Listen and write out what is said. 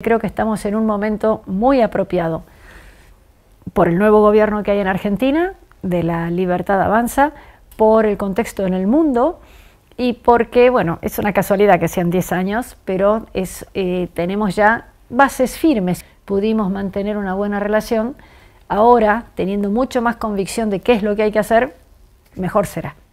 Creo que estamos en un momento muy apropiado por el nuevo gobierno que hay en Argentina, de la libertad avanza, por el contexto en el mundo y porque, bueno, es una casualidad que sean 10 años, pero es, eh, tenemos ya bases firmes. Pudimos mantener una buena relación. Ahora, teniendo mucho más convicción de qué es lo que hay que hacer, mejor será.